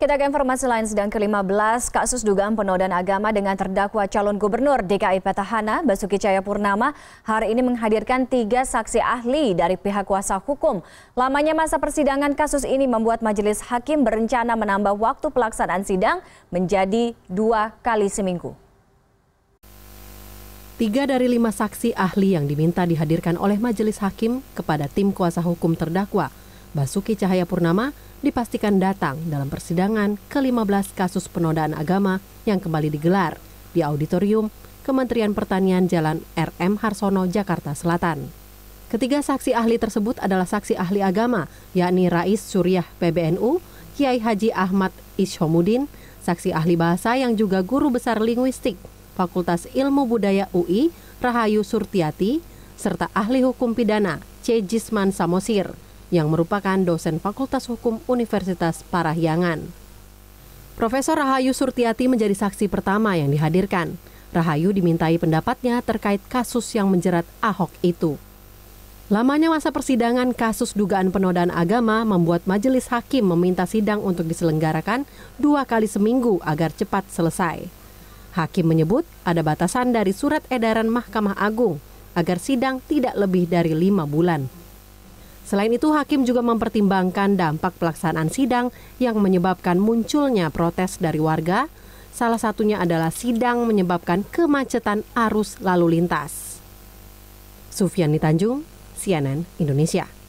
Kita ke informasi lain sedang ke-15 kasus dugaan penodaan agama dengan terdakwa calon gubernur DKI Petahana Basuki Cayapurnama hari ini menghadirkan tiga saksi ahli dari pihak kuasa hukum. Lamanya masa persidangan kasus ini membuat majelis hakim berencana menambah waktu pelaksanaan sidang menjadi dua kali seminggu. Tiga dari lima saksi ahli yang diminta dihadirkan oleh majelis hakim kepada tim kuasa hukum terdakwa Basuki Cahaya Purnama dipastikan datang dalam persidangan ke-15 kasus penodaan agama yang kembali digelar di auditorium Kementerian Pertanian Jalan RM Harsono, Jakarta Selatan. Ketiga saksi ahli tersebut adalah saksi ahli agama, yakni Rais Suriah PBNU, Kiai Haji Ahmad Ishomudin, saksi ahli bahasa yang juga guru besar linguistik Fakultas Ilmu Budaya UI, Rahayu Surtiati, serta ahli hukum pidana, C. Jisman Samosir, yang merupakan dosen Fakultas Hukum Universitas Parahyangan. Profesor Rahayu Surtiati menjadi saksi pertama yang dihadirkan. Rahayu dimintai pendapatnya terkait kasus yang menjerat Ahok itu. Lamanya masa persidangan kasus dugaan penodaan agama membuat majelis hakim meminta sidang untuk diselenggarakan dua kali seminggu agar cepat selesai. Hakim menyebut ada batasan dari surat edaran Mahkamah Agung agar sidang tidak lebih dari lima bulan. Selain itu, hakim juga mempertimbangkan dampak pelaksanaan sidang yang menyebabkan munculnya protes dari warga. Salah satunya adalah sidang menyebabkan kemacetan arus lalu lintas. Sufiani Tanjung, CNN Indonesia.